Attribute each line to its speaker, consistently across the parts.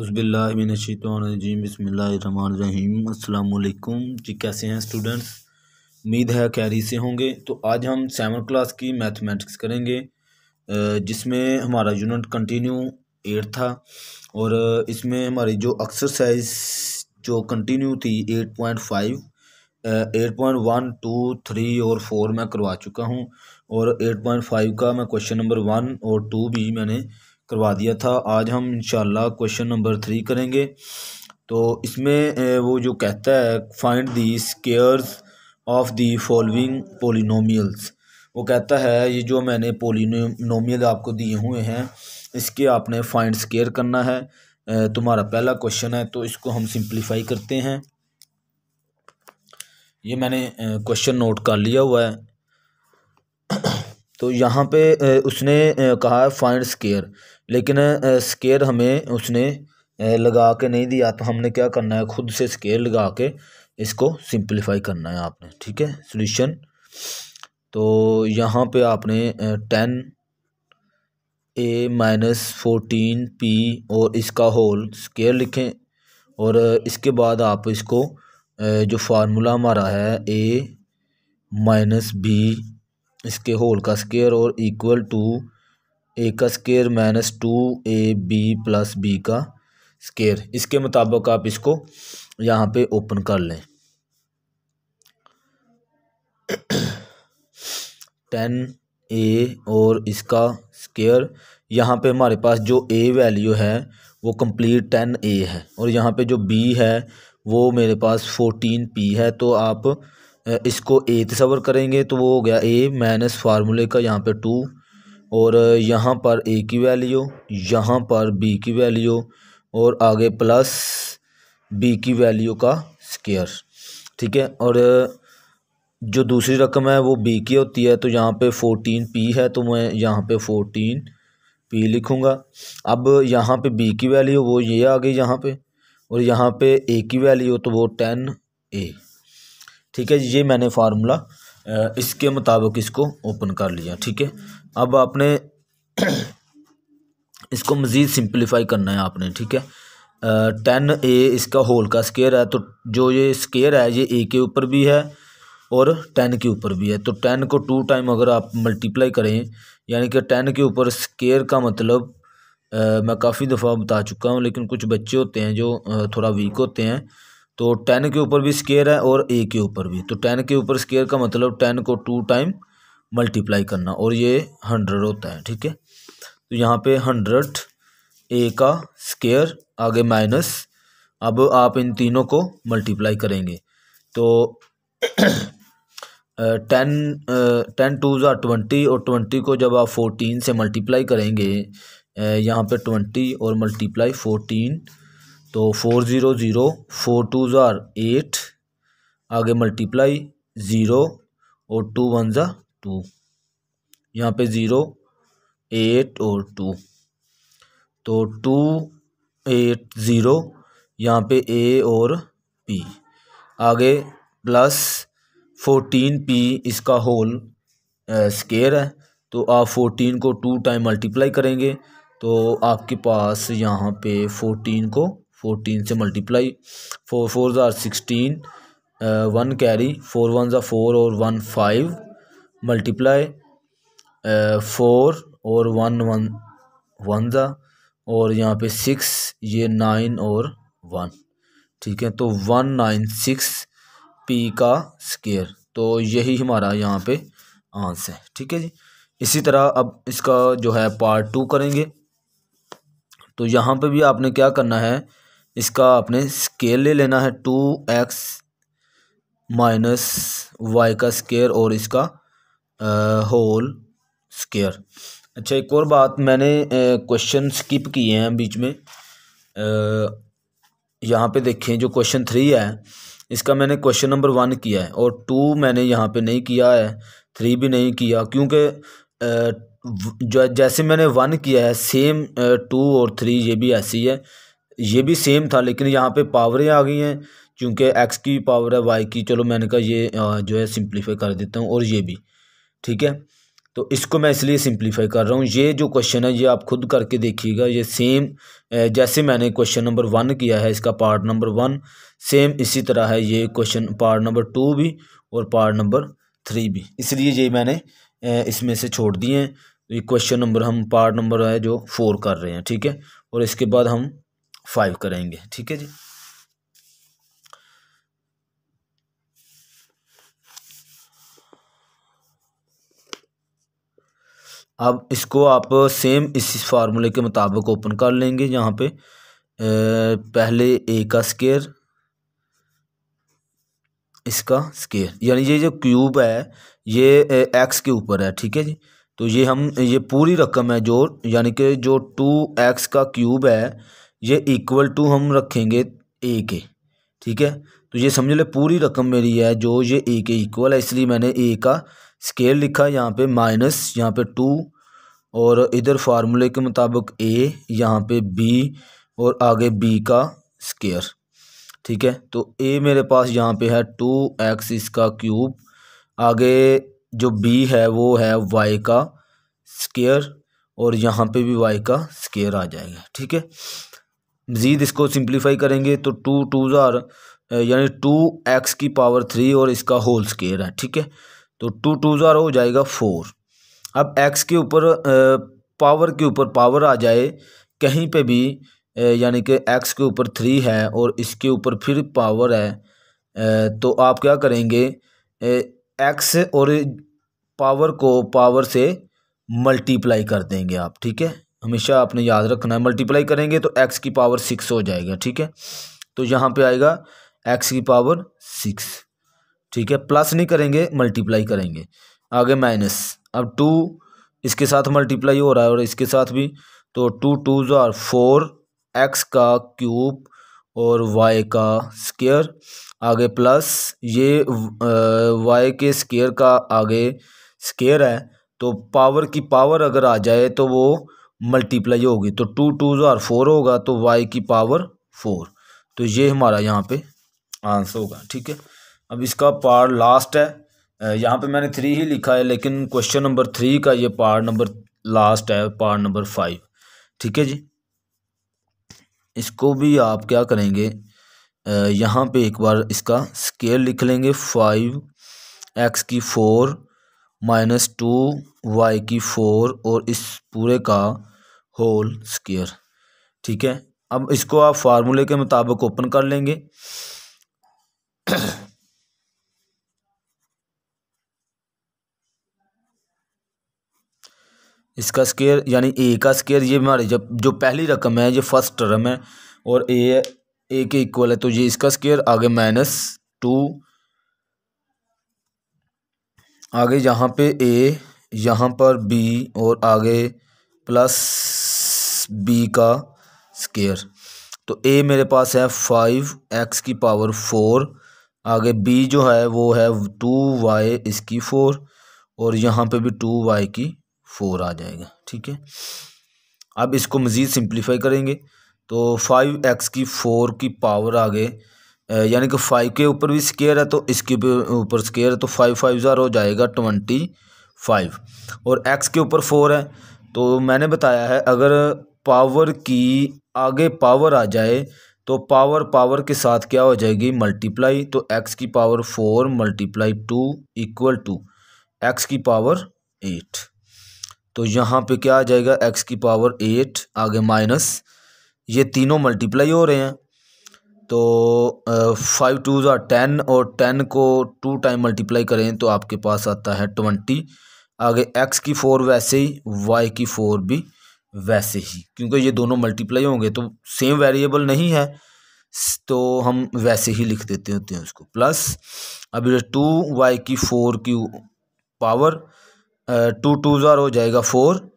Speaker 1: उसबिल्लिनशीतरजीम बसमीम अल्लाम जी कैसे हैं स्टूडेंट्स उम्मीद है कैरी से होंगे तो आज हम सेवन क्लास की मैथमेटिक्स करेंगे जिसमें हमारा यूनिट कंटिन्यू एट था और इसमें हमारी जो एक्सरसाइज जो कंटिन्यू थी eight point five eight point one two three और फोर मैं करवा चुका हूँ और एट पॉइंट फाइव का मैं क्वेश्चन नंबर वन और टू भी मैंने करवा दिया था आज हम इंशाल्लाह क्वेश्चन नंबर थ्री करेंगे तो इसमें वो जो कहता है find the squares of the following polynomials वो कहता है ये जो मैंने पोलिनोमियल आपको दिए हुए हैं इसके आपने फाइंड स्केयर करना है तुम्हारा पहला क्वेश्चन है तो इसको हम सिंप्लीफाई करते हैं ये मैंने क्वेश्चन नोट कर लिया हुआ है तो यहाँ पे उसने कहा है फाइंड स्केयर लेकिन स्केयर हमें उसने लगा के नहीं दिया तो हमने क्या करना है खुद से स्केयर लगा के इसको सिंप्लीफाई करना है आपने ठीक है सोल्यूशन तो यहाँ पे आपने ten a minus fourteen p और इसका होल स्केयर लिखें और इसके बाद आप इसको जो फार्मूला हमारा है ए माइनस बी इसके होल का स्केयर और इक्वल टू ए का square minus two a b plus B का स्केयर इसके मुताबिक आप इसको यहाँ पे ओपन कर लें टेन ए और इसका स्केयर यहाँ पे हमारे पास जो ए वैल्यू है वो कंप्लीट टेन ए है और यहाँ पे जो बी है वो मेरे पास फोर्टीन पी है तो आप इसको ए तस्वर करेंगे तो वो हो गया ए माइनस फार्मूले का यहाँ पे टू और यहाँ पर ए की वैल्यू यहाँ पर बी की वैल्यू और आगे प्लस बी की वैल्यू का स्केयर ठीक है और जो दूसरी रकम है वो बी की होती है तो यहाँ पे फोर्टीन पी है तो मैं यहाँ पे फोर्टीन पी लिखूँगा अब यहाँ पे बी की वैल्यू वो ये आ गई यहाँ पे और यहाँ पे ए की वैल्यू तो वो टेन ए ठीक है ये मैंने फार्मूला इसके मुताबिक इसको ओपन कर लिया ठीक है अब आपने इसको मज़ीद सिंप्लीफाई करना है आपने ठीक है टेन ए इसका होल का स्केयर है तो जो ये स्केयर है ये ए के ऊपर भी है और टेन के ऊपर भी है तो टेन को टू टाइम अगर आप मल्टीप्लाई करें यानी कि टेन के ऊपर स्केयर का मतलब आ, मैं काफ़ी दफ़ा बता चुका हूँ लेकिन कुछ बच्चे होते हैं जो थोड़ा वीक होते हैं तो टेन के ऊपर भी स्केयर है और ए के ऊपर भी तो टेन के ऊपर स्केयर का मतलब टेन को टू टाइम मल्टीप्लाई करना और ये हंड्रेड होता है ठीक है तो यहाँ पे हंड्रेड ए का स्केयर आगे माइनस अब आप इन तीनों को मल्टीप्लाई करेंगे तो टेन टेन टू जो ट्वेंटी और ट्वेंटी को जब आप फोर्टीन से मल्टीप्लाई करेंगे यहाँ पे ट्वेंटी और मल्टीप्लाई फोर्टीन तो four zero zero four two ज़ार एट आगे मल्टीप्लाई ज़ीरो और टू वन ज़ा टू यहाँ पे ज़ीरो एट और टू तो टू एट ज़ीरो यहाँ पे ए और पी आगे प्लस फोर्टीन पी इसका होल स्केयर है तो आप फोर्टीन को टू टाइम मल्टीप्लाई करेंगे तो आपके पास यहाँ पे फोर्टीन को फोर्टीन से मल्टीप्लाई फोर फोर ज़ार sixteen one carry four one ज़ा फोर और वन फाइव मल्टीप्लाई फोर और वन वन वन ज़ा और यहाँ पे सिक्स ये नाइन और वन ठीक है तो वन नाइन सिक्स पी का स्केयर तो यही हमारा यहाँ पे आंसर है ठीक है जी इसी तरह अब इसका जो है पार्ट टू करेंगे तो यहाँ पे भी आपने क्या करना है इसका अपने स्केयर ले लेना है टू एक्स माइनस वाई का स्केयर और इसका होल स्केयर अच्छा एक और बात मैंने क्वेश्चन स्किप किए हैं बीच में यहाँ पे देखें जो क्वेश्चन थ्री है इसका मैंने क्वेश्चन नंबर वन किया है और टू मैंने यहाँ पे नहीं किया है थ्री भी नहीं किया क्योंकि जैसे मैंने वन किया है सेम टू और थ्री ये भी ऐसी है ये भी सेम था लेकिन यहाँ पे पावरें आ गई हैं क्योंकि एक्स की पावर है वाई की चलो मैंने कहा ये जो है सिंप्लीफाई कर देता हूँ और ये भी ठीक है तो इसको मैं इसलिए सिंप्लीफाई कर रहा हूँ ये जो क्वेश्चन है ये आप खुद करके देखिएगा ये सेम जैसे मैंने क्वेश्चन नंबर वन किया है इसका पार्ट नंबर वन सेम इसी तरह है ये क्वेश्चन पार्ट नंबर टू भी और पार्ट नंबर थ्री भी इसलिए ये मैंने इसमें से छोड़ दिए हैं तो ये क्वेश्चन नंबर हम पार्ट नंबर है जो फोर कर रहे हैं ठीक है और इसके बाद हम फाइव करेंगे ठीक है जी अब इसको आप सेम इस फार्मूले के मुताबिक ओपन कर लेंगे यहाँ पे पहले ए का स्केयर इसका स्केयर यानी ये जो क्यूब है ये एक्स के ऊपर है ठीक है जी तो ये हम ये पूरी रकम है जो यानी कि जो टू एक्स का क्यूब है ये इक्वल टू हम रखेंगे ए के ठीक है तो ये समझ लें पूरी रकम मेरी है जो ये ए के इक्वल है इसलिए मैंने ए का स्केल लिखा यहाँ पे माइनस यहाँ पे टू और इधर फार्मूले के मुताबिक ए यहाँ पे बी और आगे बी का स्केयर ठीक है तो ए मेरे पास यहाँ पे है टू एक्स इसका क्यूब आगे जो बी है वो है वाई का स्केयर और यहाँ पे भी वाई का स्केयर आ जाएगा ठीक है मज़ीद इसको सिंप्लीफाई करेंगे तो टू टू ज़ार यानी टू एक्स की पावर थ्री और इसका होल स्केयर है ठीक है तो टू टू ज़ार हो जाएगा फोर अब एक्स के ऊपर पावर के ऊपर पावर आ जाए कहीं पे भी यानी कि एक्स के ऊपर थ्री है और इसके ऊपर फिर पावर है तो आप क्या करेंगे एक्स और पावर को पावर से मल्टीप्लाई कर देंगे आप ठीक है हमेशा आपने याद रखना है मल्टीप्लाई करेंगे तो एक्स की पावर सिक्स हो जाएगा ठीक है तो यहाँ पे आएगा एक्स की पावर सिक्स ठीक है प्लस नहीं करेंगे मल्टीप्लाई करेंगे आगे माइनस अब टू इसके साथ मल्टीप्लाई हो रहा है और इसके साथ भी तो two two are four x का क्यूब और वाई का स्केयर आगे प्लस ये वाई के स्केयर का आगे स्केयर है तो पावर की पावर अगर आ जाए तो वो मल्टीप्लाई होगी तो टू टू ज़ार फोर होगा तो वाई की पावर फोर तो ये हमारा यहाँ पे आंसर होगा ठीक है अब इसका पार्ट लास्ट है यहाँ पे मैंने थ्री ही लिखा है लेकिन क्वेश्चन नंबर थ्री का ये पार्ट नंबर लास्ट है पार्ट नंबर फाइव ठीक है जी इसको भी आप क्या करेंगे यहाँ पे एक बार इसका स्केल लिख लेंगे फाइव एक्स की फोर माइनस टू वाई की फोर और इस पूरे का होल स्केयर ठीक है अब इसको आप फार्मूले के मुताबिक ओपन कर लेंगे इसका स्केयर यानी ए का स्केयर ये हमारे जब जो पहली रकम है ये फर्स्ट टर्म है और ए ए के इक्वल है तो ये इसका स्केयर आगे माइनस टू आगे यहाँ पे ए यहाँ पर बी और आगे प्लस बी का स्केयर तो ए मेरे पास है फाइव एक्स की पावर फोर आगे बी जो है वो है टू वाई इसकी फोर और यहाँ पे भी टू वाई की फोर आ जाएगा ठीक है अब इसको मज़ीद सिंप्लीफाई करेंगे तो फाइव एक्स की फ़ोर की पावर आगे यानी कि फाइव के ऊपर भी स्केयर है तो इसके ऊपर स्केयर है तो फाइव फाइव ज़ार हो जाएगा ट्वेंटी फाइव और एक्स के ऊपर फोर है तो मैंने बताया है अगर पावर की आगे पावर आ जाए तो पावर पावर के साथ क्या हो जाएगी मल्टीप्लाई तो एक्स की power four multiply two equal to x की पावर एट तो यहाँ पे क्या आ जाएगा एक्स की पावर एट आगे माइनस ये तीनों मल्टीप्लाई हो रहे हैं तो फाइव टू ज़ा टेन और टेन को टू टाइम मल्टीप्लाई करें तो आपके पास आता है ट्वेंटी आगे एक्स की फोर वैसे ही वाई की फोर भी वैसे ही क्योंकि ये दोनों मल्टीप्लाई होंगे तो सेम वेरिएबल नहीं है तो हम वैसे ही लिख देते होते हैं उसको प्लस अभी टू वाई की फोर की पावर टू टू ज़ार हो जाएगा फोर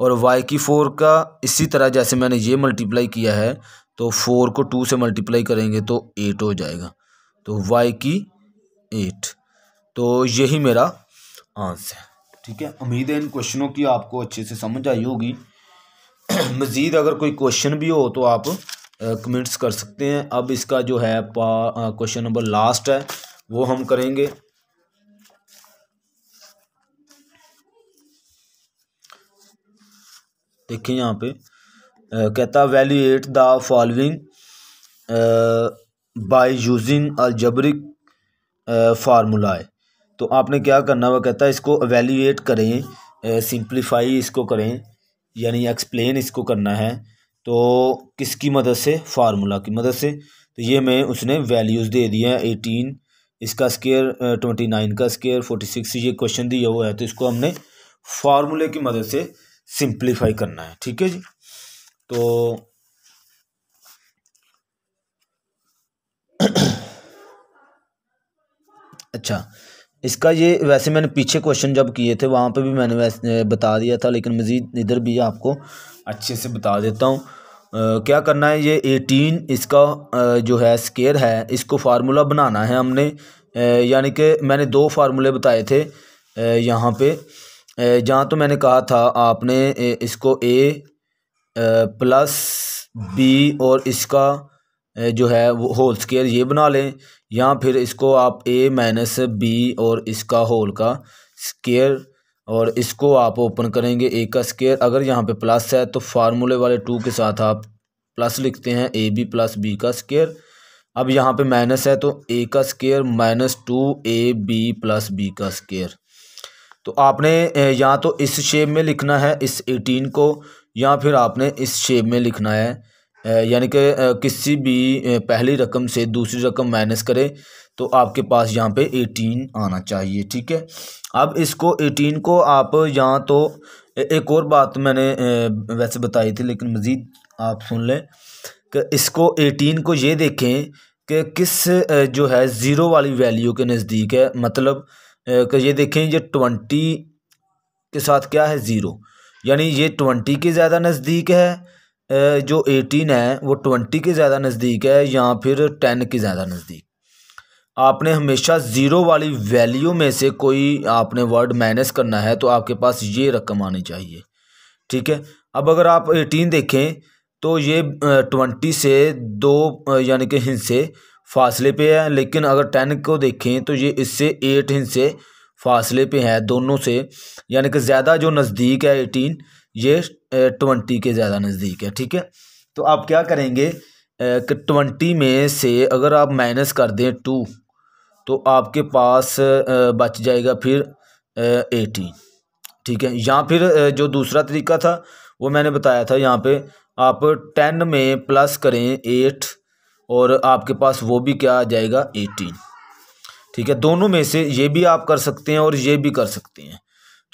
Speaker 1: और वाई की फोर का इसी तरह जैसे मैंने ये मल्टीप्लाई किया है तो फोर को टू से मल्टीप्लाई करेंगे तो एट हो जाएगा तो वाई की एट तो यही मेरा आंसर ठीक है उम्मीद है इन क्वेश्चनों की आपको अच्छे से समझ आई होगी मज़ीद अगर कोई क्वेश्चन भी हो तो आप कमेंट्स कर सकते हैं अब इसका जो है क्वेश्चन नंबर लास्ट है वो हम करेंगे देखिए यहाँ पे कहता value at the following by using algebraic formulae तो आपने क्या करना हुआ कहता है इसको अवेल्यूएट करें सिंप्लीफाई इसको करें यानी एक्सप्लेन इसको करना है तो किसकी मदद से फार्मूला की मदद से तो ये मैं उसने वैल्यूज़ दे दिए हैं एटीन इसका स्केयर ट्वेंटी नाइन का स्केयर फोर्टी सिक्स ये क्वेश्चन दिया हुआ है तो इसको हमने फार्मूले की मदद से सिंप्लीफाई करना है ठीक है जी तो अच्छा इसका ये वैसे मैंने पीछे क्वेश्चन जब किए थे वहाँ पे भी मैंने वैसे बता दिया था लेकिन मज़ीद इधर भी आपको अच्छे से बता देता हूँ क्या करना है ये एटीन इसका आ, जो है स्केयर है इसको फार्मूला बनाना है हमने यानी कि मैंने दो फार्मूले बताए थे यहाँ पे जहाँ तो मैंने कहा था आपने इसको ए प्लस बी और इसका जो है वो होल स्केयर ये बना लें या फिर इसको आप ए माइनस बी और इसका होल का स्केयर और इसको आप ओपन करेंगे ए का स्केयर अगर यहाँ पे प्लस है तो फार्मूले वाले टू के साथ आप प्लस लिखते हैं ए बी प्लस बी का स्केयर अब यहाँ पे माइनस है तो ए का square minus two a b plus B का स्केयर तो आपने या तो इस शेप में लिखना है इस एटीन को या फिर आपने इस शेप में लिखना है यानी कि किसी भी पहली रकम से दूसरी रकम माइनस करें तो आपके पास यहाँ पे एटीन आना चाहिए ठीक है अब इसको एटीन को आप यहाँ तो एक और बात मैंने वैसे बताई थी लेकिन मज़ीद आप सुन लें कि इसको एटीन को ये देखें कि किस जो है ज़ीरो वाली वैल्यू के नज़दीक है मतलब कि ये देखें ये ट्वेंटी के साथ क्या है ज़ीरो यानी ये ट्वेंटी के ज़्यादा नज़दीक है जो एटीन है वो ट्वेंटी के ज़्यादा नज़दीक है या फिर टेन के ज़्यादा नज़दीक आपने हमेशा ज़ीरो वाली वैल्यू में से कोई आपने वर्ड माइनस करना है तो आपके पास ये रकम आनी चाहिए ठीक है अब अगर आप एटीन देखें तो ये ट्वेंटी से दो यानी कि हिस्से फासले पे है लेकिन अगर टेन को देखें तो ये इससे एट हिस्से फासले पे है दोनों से यानी कि ज़्यादा जो नज़दीक है एटीन ये ट्वेंटी के ज़्यादा नज़दीक है ठीक है तो आप क्या करेंगे कि ट्वेंटी में से अगर आप माइनस कर दें टू तो आपके पास बच जाएगा फिर एटी ठीक है या फिर जो दूसरा तरीका था वो मैंने बताया था यहाँ पे आप टेन में प्लस करें एट और आपके पास वो भी क्या आ जाएगा एटीन ठीक है दोनों में से ये भी आप कर सकते हैं और ये भी कर सकते हैं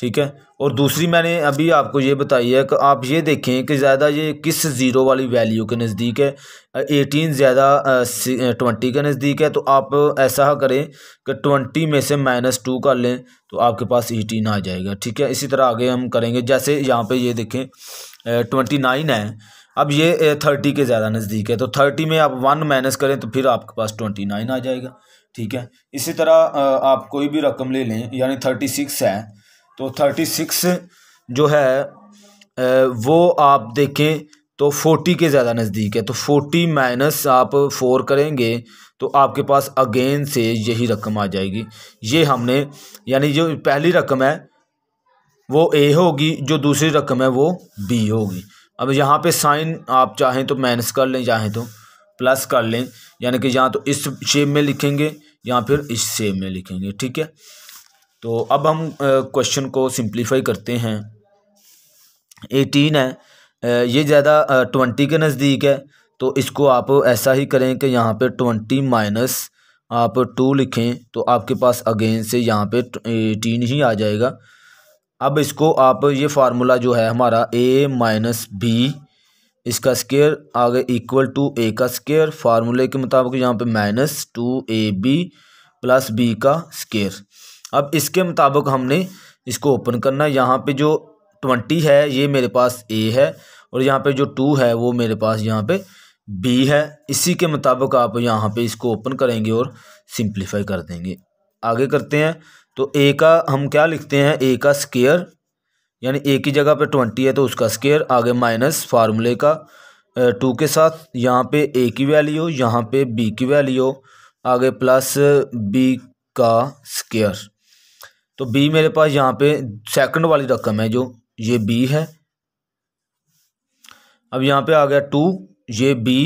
Speaker 1: ठीक है और दूसरी मैंने अभी आपको ये बताई है कि आप ये देखें कि ज़्यादा ये किस ज़ीरो वाली वैल्यू के नज़दीक है एटीन ज़्यादा ट्वेंटी के नज़दीक है तो आप ऐसा करें कि ट्वेंटी में से माइनस टू कर लें तो आपके पास एटीन आ जाएगा ठीक है इसी तरह आगे हम करेंगे जैसे यहाँ पे ये देखें ट्वेंटी नाइन है अब ये थर्टी के ज़्यादा नज़दीक है तो थर्टी में आप वन माइनस करें तो फिर आपके पास ट्वेंटी नाइन आ जाएगा ठीक है इसी तरह आप कोई भी रकम ले लें यानी थर्टी सिक्स है तो थर्टी सिक्स जो है वो आप देखें तो फोर्टी के ज़्यादा नज़दीक है तो फोर्टी माइनस आप फोर करेंगे तो आपके पास अगेन से यही रकम आ जाएगी ये हमने यानी जो पहली रकम है वो ए होगी जो दूसरी रकम है वो बी होगी अब यहाँ पे साइन आप चाहें तो माइनस कर लें चाहें तो प्लस कर लें यानी कि यहाँ तो इस शेप में लिखेंगे या फिर इस शेप में लिखेंगे ठीक है तो अब हम क्वेश्चन को सिंप्लीफाई करते हैं एटीन है ये ज़्यादा ट्वेंटी के नज़दीक है तो इसको आप ऐसा ही करें कि यहाँ पे ट्वेंटी माइनस आप टू लिखें तो आपके पास अगेन से यहाँ पे एटीन ही आ जाएगा अब इसको आप ये फार्मूला जो है हमारा ए माइनस बी इसका स्केयर आगे इक्वल टू ए का स्केयर फार्मूले के मुताबिक यहाँ पे minus two a b plus B का स्केयर अब इसके मुताबिक हमने इसको ओपन करना है यहाँ पे जो ट्वेंटी है ये मेरे पास ए है और यहाँ पे जो टू है वो मेरे पास यहाँ पे बी है इसी के मुताबिक आप यहाँ पे इसको ओपन करेंगे और सिंप्लीफाई कर देंगे आगे करते हैं तो ए का हम क्या लिखते हैं ए का स्केयर यानी ए की जगह पे ट्वेंटी है तो उसका स्केयर आगे माइनस फार्मूले का टू के साथ यहाँ पे ए की वैल्यू यहाँ पे बी की वैल्यू आगे प्लस बी का स्केयर तो बी मेरे पास यहाँ पे सेकंड वाली रकम है जो ये बी है अब यहाँ पे आ गया टू ये बी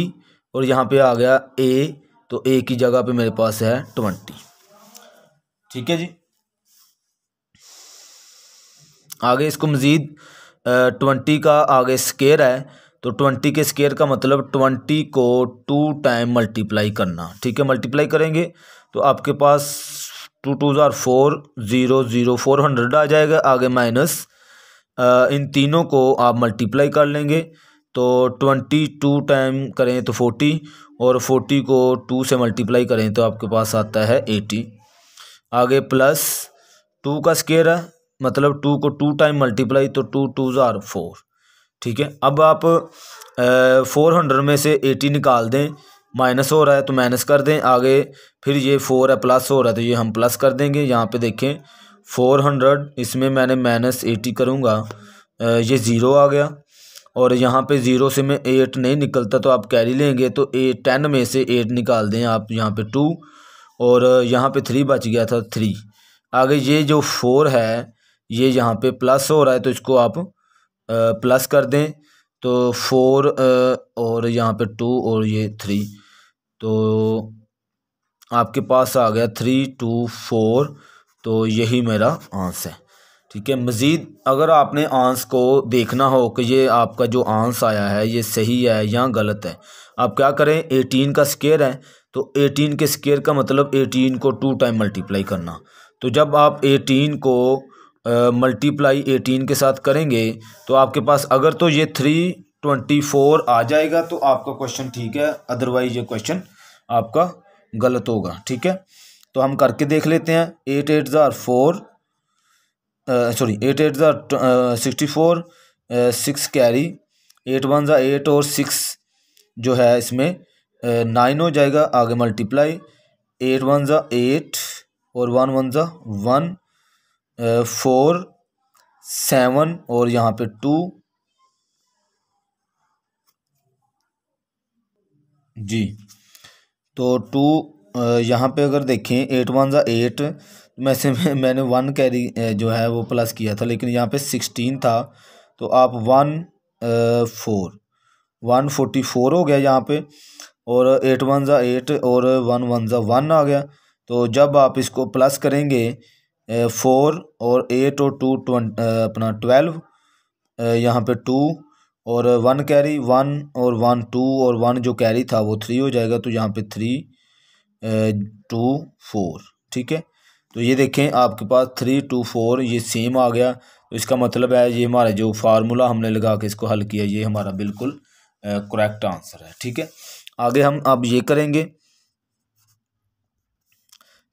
Speaker 1: और यहाँ पे आ गया ए तो ए की जगह पे मेरे पास है ट्वेंटी ठीक है जी आगे इसको मज़ीद ट्वेंटी का आगे स्केयर है तो ट्वेंटी के स्केयर का मतलब ट्वेंटी को टू टाइम मल्टीप्लाई करना ठीक है मल्टीप्लाई करेंगे तो आपके पास टू टू ज़ार four zero zero four hundred आ जाएगा आगे माइनस इन तीनों को आप मल्टीप्लाई कर लेंगे तो ट्वेंटी टू टाइम करें तो फोर्टी और फोर्टी को टू से मल्टीप्लाई करें तो आपके पास आता है एटी आगे प्लस टू का स्केयर है मतलब टू को टू टाइम मल्टीप्लाई तो टू टू ज़ार फोर ठीक है अब आप फोर हंड्रेड में से एटी निकाल दें माइनस हो रहा है तो माइनस कर दें आगे फिर ये फोर है प्लस हो रहा है तो ये हम प्लस कर देंगे यहाँ पे देखें फोर हंड्रेड इसमें मैंने माइनस एटी करूँगा ये ज़ीरो आ गया और यहाँ पे ज़ीरो से मैं एट नहीं निकलता तो आप कैरी लेंगे तो ए टेन में से एट निकाल दें आप यहाँ पे टू और यहाँ पे थ्री बच गया था थ्री आगे ये जो फोर है ये यहाँ पे प्लस हो रहा है तो इसको आप प्लस कर दें तो फोर और यहाँ पे टू और ये थ्री तो आपके पास आ गया थ्री टू फोर तो यही मेरा आंस है ठीक है मज़ीद अगर आपने आंस को देखना हो कि ये आपका जो आंस आया है ये सही है या गलत है आप क्या करें एटीन का स्केयर है तो एटीन के स्केयर का मतलब एटीन को टू टाइम मल्टीप्लाई करना तो जब आप एटीन को मल्टीप्लाई एटीन के साथ करेंगे तो आपके पास अगर तो ये थ्री ट्वेंटी फोर आ जाएगा तो आपका क्वेश्चन ठीक है अदरवाइज ये क्वेश्चन आपका गलत होगा ठीक है तो हम करके देख लेते हैं एट एट ज़ार फोर सॉरी एट एट ज़ार sixty four six carry eight one ज़ा एट और सिक्स जो है इसमें नाइन हो जाएगा आगे मल्टीप्लाई एट वन ज़ा एट और वन वन ज़ा वन फोर सेवन और यहाँ पे टू जी तो टू यहाँ पे अगर देखें एट वन ज़ा एट में से मैं, मैंने वन कैरी जो है वो प्लस किया था लेकिन यहाँ पे सिक्सटीन था तो आप one four one forty four हो गया यहाँ पे और एट वन ज़ा एट और वन वन ज़ा वन आ गया तो जब आप इसको प्लस करेंगे फोर और एट और टू ट्वन अपना ट्वेल्व यहाँ पे टू और वन कैरी वन और वन टू और वन जो कैरी था वो थ्री हो जाएगा तो यहाँ पे थ्री टू फोर ठीक है तो ये देखें आपके पास थ्री टू फोर ये सेम आ गया तो इसका मतलब है ये हमारा जो फार्मूला हमने लगा के इसको हल किया ये हमारा बिल्कुल करेक्ट आंसर है ठीक है आगे हम अब ये करेंगे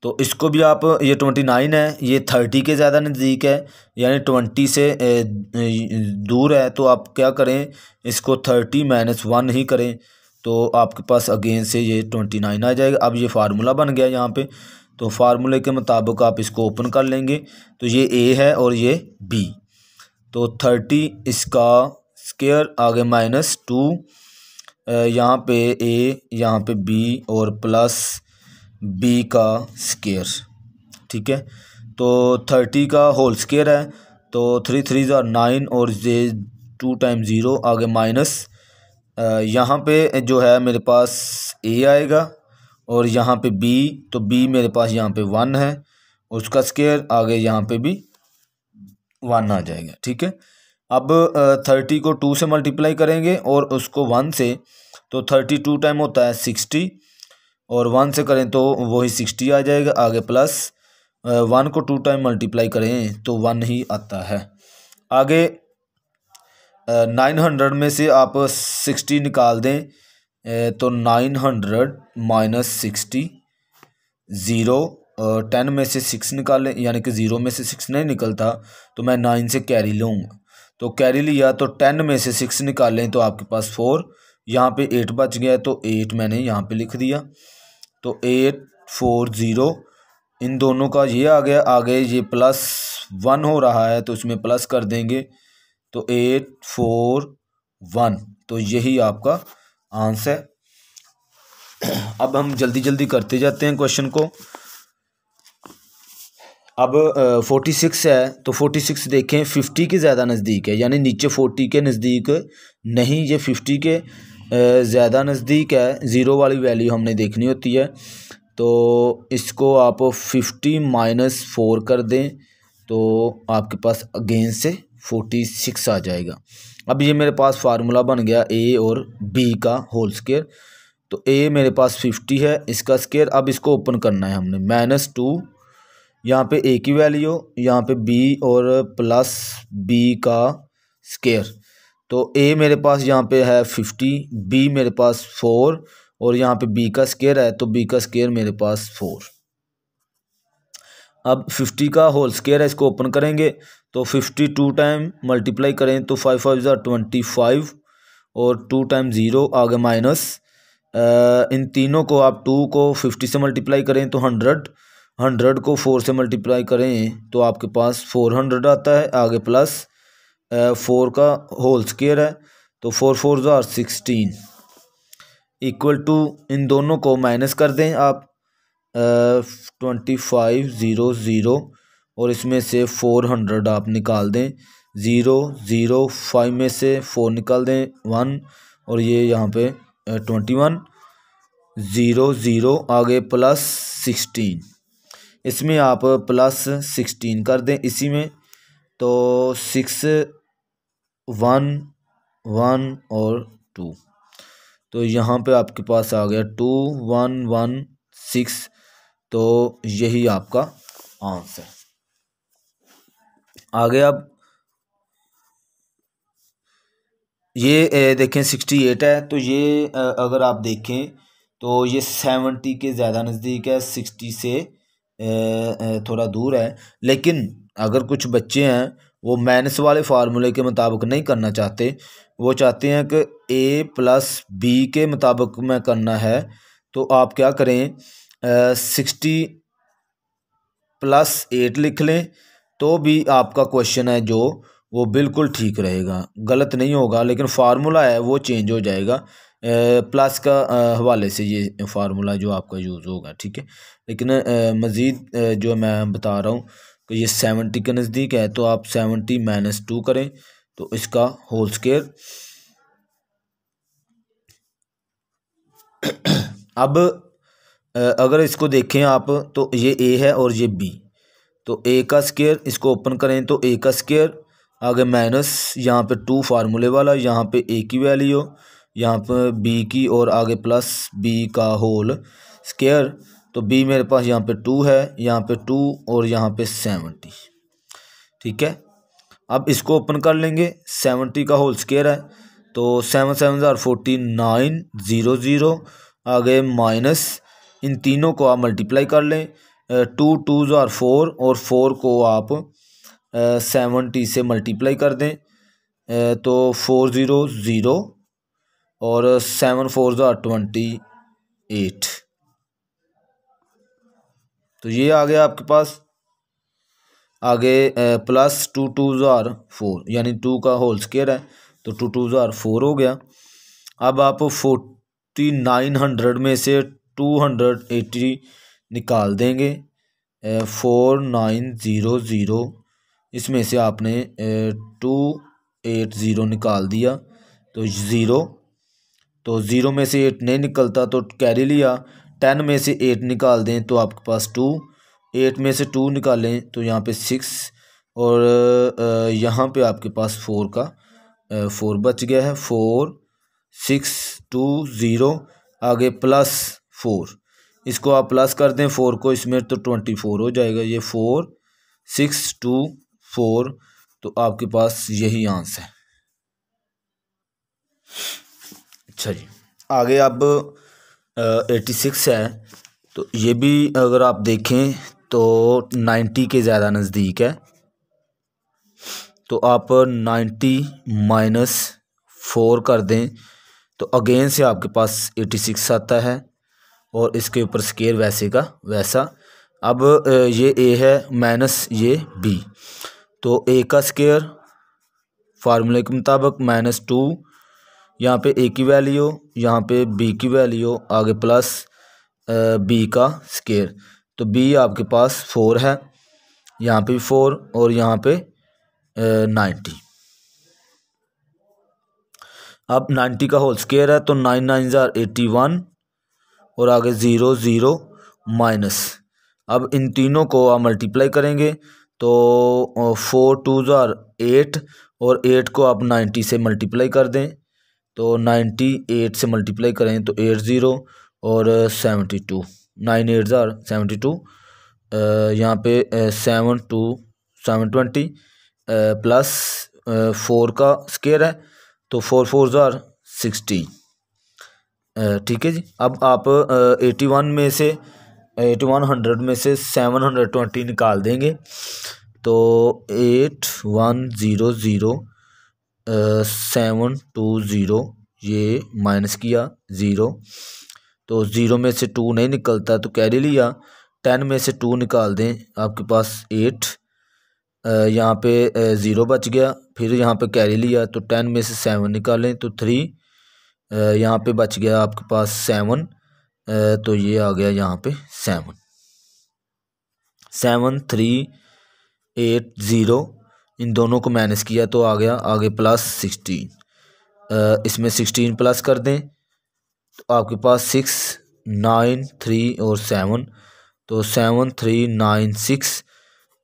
Speaker 1: तो इसको भी आप ये ट्वेंटी नाइन है ये थर्टी के ज़्यादा नज़दीक है यानी ट्वेंटी से दूर है तो आप क्या करें इसको थर्टी माइनस वन ही करें तो आपके पास अगेन से ये ट्वेंटी नाइन आ जाएगा अब ये फार्मूला बन गया यहाँ पे तो फार्मूले के मुताबिक आप इसको ओपन कर लेंगे तो ये ए है और ये बी तो थर्टी इसका स्केयर आगे माइनस टू यहाँ पे ए यहाँ पे बी और प्लस बी का स्केयर ठीक है तो थर्टी का होल स्केयर है तो थ्री थ्री ज़ार नाइन और जे टू टाइम ज़ीरो आगे माइनस यहाँ पे जो है मेरे पास ए आएगा और यहाँ पे बी तो बी मेरे पास यहाँ पे वन है उसका स्केयर आगे यहाँ पे भी वन आ जाएगा ठीक है अब थर्टी को टू से मल्टीप्लाई करेंगे और उसको वन से तो थर्टी टू टाइम होता है सिक्सटी और वन से करें तो वही सिक्सटी आ जाएगा आगे प्लस वन को टू टाइम मल्टीप्लाई करें तो वन ही आता है आगे नाइन हंड्रेड में से आप सिक्सटी निकाल दें तो nine hundred minus sixty zero ten में से सिक्स निकालें यानी कि ज़ीरो में से सिक्स नहीं निकलता तो मैं नाइन से कैरी लूँगा तो कैरी लिया तो टेन में से सिक्स निकालें तो आपके पास फोर यहाँ पे एट बच गया तो एट मैंने यहाँ पे लिख दिया तो एट फोर ज़ीरो इन दोनों का ये आ गया आगे ये प्लस वन हो रहा है तो इसमें प्लस कर देंगे तो एट फोर वन तो यही आपका आंसर अब हम जल्दी जल्दी करते जाते हैं क्वेश्चन को अब फोर्टी सिक्स है तो फोर्टी सिक्स देखें फिफ्टी के ज़्यादा नज़दीक है यानी नीचे फोर्टी के नज़दीक नहीं ये फिफ्टी के ज़्यादा नज़दीक है ज़ीरो वाली वैल्यू हमने देखनी होती है तो इसको आप फिफ्टी माइनस फोर कर दें तो आपके पास अगेन से फोर्टी सिक्स आ जाएगा अब ये मेरे पास फार्मूला बन गया ए और बी का होल स्केयर तो ए मेरे पास फिफ्टी है इसका स्केयर अब इसको ओपन करना है हमने माइनस टू यहाँ पे ए की वैल्यू यहाँ पे बी और प्लस बी का स्केयर तो ए मेरे पास यहाँ पे है फिफ्टी बी मेरे पास फोर और यहाँ पे बी का स्केयर है तो बी का स्केयर मेरे पास फोर अब फिफ्टी का होल स्केयर है इसको ओपन करेंगे तो फिफ्टी टू टाइम मल्टीप्लाई करें तो फाइव फाइव ज़ार ट्वेंटी फाइव और टू टाइम ज़ीरो आगे माइनस इन तीनों को आप टू को फिफ्टी से मल्टीप्लाई करें तो हंड्रेड हंड्रेड को फोर से मल्टीप्लाई करें तो आपके पास फोर हंड्रेड आता है आगे प्लस फोर का होल स्केयर है तो four four are sixteen equal to इन दोनों को माइनस कर दें आप ट्वेंटी फाइव ज़ीरो ज़ीरो और इसमें से फोर हंड्रेड आप निकाल दें ज़ीरो ज़ीरो फाइव में से फ़ोर निकाल दें वन और ये यहाँ पे ट्वेंटी वन ज़ीरो ज़ीरो आगे प्लस सिक्सटीन इसमें आप प्लस सिक्सटीन कर दें इसी में तो सिक्स वन वन और टू तो यहाँ पे आपके पास आ गया टू वन वन सिक्स तो यही आपका आंसर आगे अब ये देखें सिक्सटी एट है तो ये अगर आप देखें तो ये सेवेंटी के ज़्यादा नज़दीक है सिक्सटी से थोड़ा दूर है लेकिन अगर कुछ बच्चे हैं वो माइनस वाले फार्मूले के मुताबिक नहीं करना चाहते वो चाहते हैं कि ए प्लस बी के मुताबिक में करना है तो आप क्या करें सिक्सटी प्लस एट लिख लें तो भी आपका क्वेश्चन है जो वो बिल्कुल ठीक रहेगा गलत नहीं होगा लेकिन फार्मूला है वो चेंज हो जाएगा प्लस का हवाले से ये फार्मूला जो आपका यूज़ होगा ठीक है लेकिन मज़ीद जो मैं बता रहा हूँ तो ये सेवेंटी के नज़दीक है तो आप सेवनटी माइनस टू करें तो इसका होल स्केयर अब अगर इसको देखें आप तो ये ए है और ये बी तो ए का स्केयर इसको ओपन करें तो ए का स्केयर आगे माइनस यहाँ पे टू फार्मूले वाला यहाँ पे ए की वैल्यू यहाँ पर बी की और आगे प्लस बी का होल स्केयर तो बी मेरे पास यहाँ पे टू है यहाँ पे टू और यहाँ पे सेवनटी ठीक है अब इसको ओपन कर लेंगे सेवेंटी का होल स्केयर है तो सेवन सेवन हज़ार फोर्टी नाइन ज़ीरो ज़ीरो आगे माइनस इन तीनों को आप मल्टीप्लाई कर लें टू टू ज़ार फोर और फोर को आप सेवनटी से मल्टीप्लाई कर दें तो फोर ज़ीरो ज़ीरो और सेवन फोर ज़ार ट्वेंटी एट तो ये आ गया आपके पास आगे प्लस टू टू ज़ार फोर यानी टू का होल स्केयर है तो टू टू ज़ार फोर हो गया अब आप फोर्टी नाइन हंड्रेड में से टू हंड्रेड एटी निकाल देंगे फोर नाइन ज़ीरो ज़ीरो इसमें से आपने टू एट ज़ीरो निकाल दिया तो ज़ीरो तो ज़ीरो में से एट नहीं निकलता तो कैरी लिया टेन में से एट निकाल दें तो आपके पास टू एट में से टू निकालें तो यहाँ पे सिक्स और यहाँ पे आपके पास फोर का फोर बच गया है फोर सिक्स टू ज़ीरो आगे प्लस फोर इसको आप प्लस कर दें फोर को इसमें तो ट्वेंटी फोर हो जाएगा ये फोर सिक्स टू फोर तो आपके पास यही आंसर है अच्छा जी आगे अब एटी सिक्स है तो ये भी अगर आप देखें तो नाइन्टी के ज़्यादा नज़दीक है तो आप नाइन्टी माइनस फोर कर दें तो अगेन से आपके पास एटी सिक्स आता है और इसके ऊपर स्केयर वैसे का वैसा अब ये ए है माइनस ये बी तो ए का स्केयर फार्मूले के मुताबिक माइनस टू यहाँ पे ए की वैल्यू यहाँ पे बी की वैल्यू आगे प्लस बी का स्केयर तो बी आपके पास फोर है यहाँ पे फोर और यहाँ पे नाइन्टी अब नाइन्टी का होल स्केयर है तो नाइन नाइन ज़ार एटी वन और आगे ज़ीरो ज़ीरो माइनस अब इन तीनों को आप मल्टीप्लाई करेंगे तो फोर टू ज़ार एट और एट को आप नाइन्टी से मल्टीप्लाई कर दें तो नाइन्टी एट से मल्टीप्लाई करें तो एट ज़ीरो और सेवेंटी टू नाइन एट ज़ार सेवेंटी टू यहाँ पे seven two seven twenty plus four का स्केयर है तो फोर फोर ज़ार सिक्सटी ठीक है जी अब आप एटी वन में से एटी वन हंड्रेड में से सेवन हंड्रेड ट्वेंटी निकाल देंगे तो eight one zero zero seven two zero ये माइनस किया ज़ीरो तो ज़ीरो में से टू नहीं निकलता तो कैरी लिया टेन में से टू निकाल दें आपके पास एट यहाँ पे ज़ीरो बच गया फिर यहाँ पे कैरी लिया तो टेन में से सेवन निकालें तो थ्री यहाँ पे बच गया आपके पास सेवन तो ये आ गया यहाँ पे seven seven three eight zero इन दोनों को माइनस किया तो आ गया आगे प्लस सिक्सटीन इसमें सिक्सटीन प्लस कर दें तो आपके पास सिक्स नाइन थ्री और सेवन तो सेवन थ्री नाइन सिक्स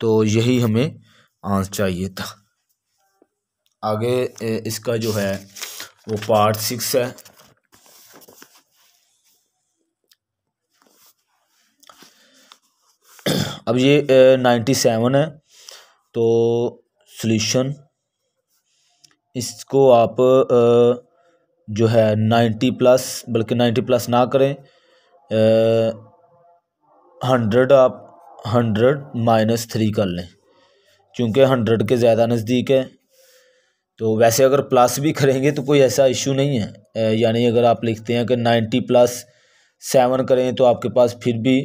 Speaker 1: तो यही हमें आंसर चाहिए था आगे इसका जो है वो पार्ट सिक्स है अब ये नाइन्टी सेवन है तो सॉल्यूशन इसको आप जो है नाइन्टी प्लस बल्कि नाइन्टी प्लस ना करें हंड्रेड आप हंड्रेड माइनस थ्री कर लें क्योंकि हंड्रेड के ज़्यादा नज़दीक है तो वैसे अगर प्लस भी करेंगे तो कोई ऐसा इशू नहीं है यानी अगर आप लिखते हैं कि नाइन्टी प्लस सेवन करें तो आपके पास फिर भी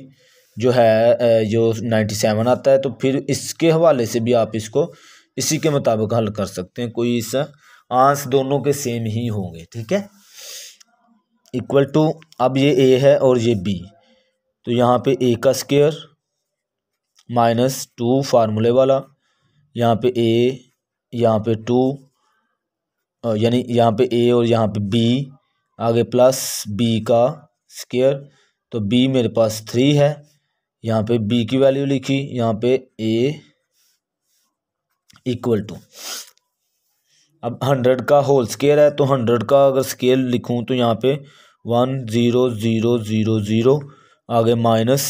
Speaker 1: जो है जो नाइन्टी सेवन आता है तो फिर इसके हवाले से भी आप इसको इसी के मुताबिक हल कर सकते हैं कोई इस आंस दोनों के सेम ही होंगे ठीक है इक्वल टू अब ये ए है और ये बी तो यहाँ पे ए का स्केयर माइनस टू फार्मूले वाला यहाँ पे ए यहाँ पे टू यानी यहाँ पे ए और यहाँ पे बी आगे प्लस बी का स्केयर तो बी मेरे पास थ्री है यहाँ पे बी की वैल्यू लिखी यहाँ पे ए इक्वल टू अब हंड्रेड का होल स्केयर है तो हंड्रेड का अगर स्केल लिखूँ तो यहाँ पे one zero zero zero zero आगे माइनस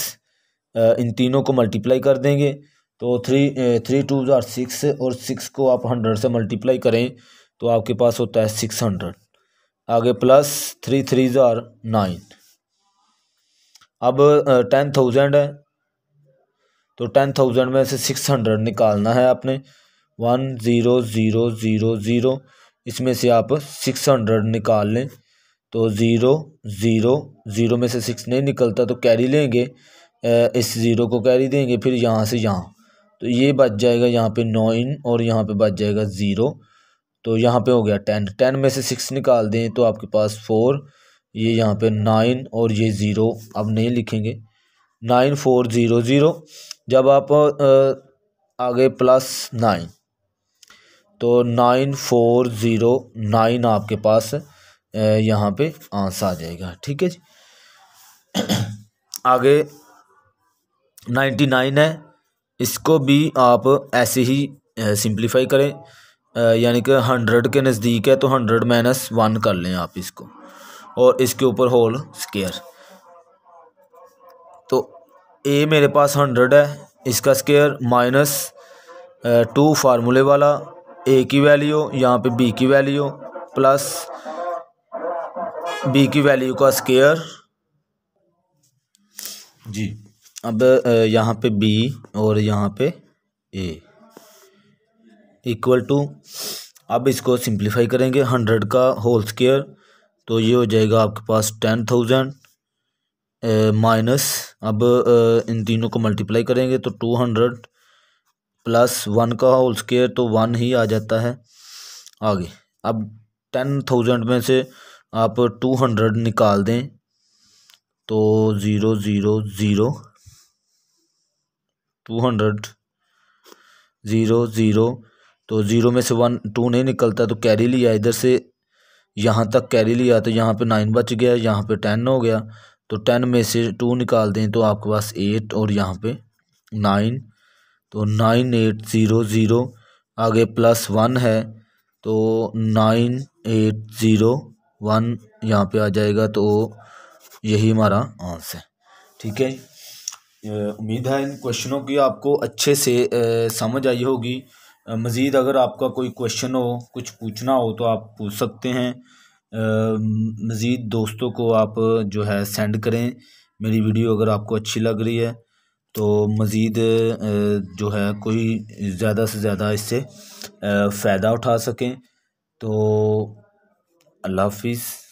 Speaker 1: इन तीनों को मल्टीप्लाई कर देंगे तो थ्री थ्री टू हजार सिक्स और सिक्स को आप हंड्रेड से मल्टीप्लाई करें तो आपके पास होता है सिक्स हंड्रेड आगे प्लस थ्री थ्री हजार नाइन अब टेन थाउजेंड है तो टेन थाउजेंड में से सिक्स हंड्रेड निकालना है आपने one zero zero zero zero इसमें से आप सिक्स हंड्रेड निकाल लें तो ज़ीरो ज़ीरो ज़ीरो में से सिक्स नहीं निकलता तो कैरी लेंगे इस ज़ीरो को कैरी देंगे फिर यहाँ से यहाँ तो ये बच जाएगा यहाँ पे नाइन और यहाँ पे बच जाएगा ज़ीरो तो यहाँ पे हो गया टेन टेन में से सिक्स निकाल दें तो आपके पास फ़ोर ये यहाँ पे नाइन और ये ज़ीरो अब नहीं लिखेंगे नाइन फोर ज़ीरो ज़ीरो जब आप आगे प्लस नाइन तो नाइन फोर ज़ीरो नाइन आपके पास यहाँ पे आंसर आ जाएगा ठीक है जी आगे नाइन्टी नाइन है इसको भी आप ऐसे ही सिंप्लीफाई करें यानी कि हंड्रेड के नज़दीक है तो हंड्रेड माइनस वन कर लें आप इसको और इसके ऊपर होल स्केयर तो ए मेरे पास हंड्रेड है इसका स्केयर माइनस टू फार्मूले वाला ए की वैल्यू यहाँ पे बी की वैल्यू प्लस बी की वैल्यू का स्केयर जी अब यहाँ पे बी और यहाँ पे ए इक्वल टू अब इसको सिंप्लीफाई करेंगे हंड्रेड का होल स्केयर तो ये हो जाएगा आपके पास टेन थाउजेंड माइनस अब आ, इन तीनों को मल्टीप्लाई करेंगे तो टू हंड्रेड प्लस वन का होल स्केयर तो वन ही आ जाता है आगे अब टेन थाउजेंड में से आप टू हंड्रेड निकाल दें तो zero zero zero two hundred zero zero तो ज़ीरो में से वन टू नहीं निकलता तो कैरी लिया इधर से यहाँ तक कैरी लिया तो यहाँ पे नाइन बच गया यहाँ पे टेन हो गया तो टेन में से टू निकाल दें तो आपके पास एट और यहाँ पे नाइन तो नाइन एट ज़ीरो ज़ीरो आगे प्लस वन है तो नाइन एट ज़ीरो वन यहाँ पे आ जाएगा तो यही हमारा आंसर ठीक है उम्मीद है इन क्वेश्चनों की आपको अच्छे से समझ आई होगी मज़ीद अगर आपका कोई क्वेश्चन हो कुछ पूछना हो तो आप पूछ सकते हैं मज़ीद दोस्तों को आप जो है सेंड करें मेरी वीडियो अगर आपको अच्छी लग रही है तो मज़ीद जो है कोई ज़्यादा से ज़्यादा इससे फ़ायदा उठा सकें तो अल्लाह हाफ़िज़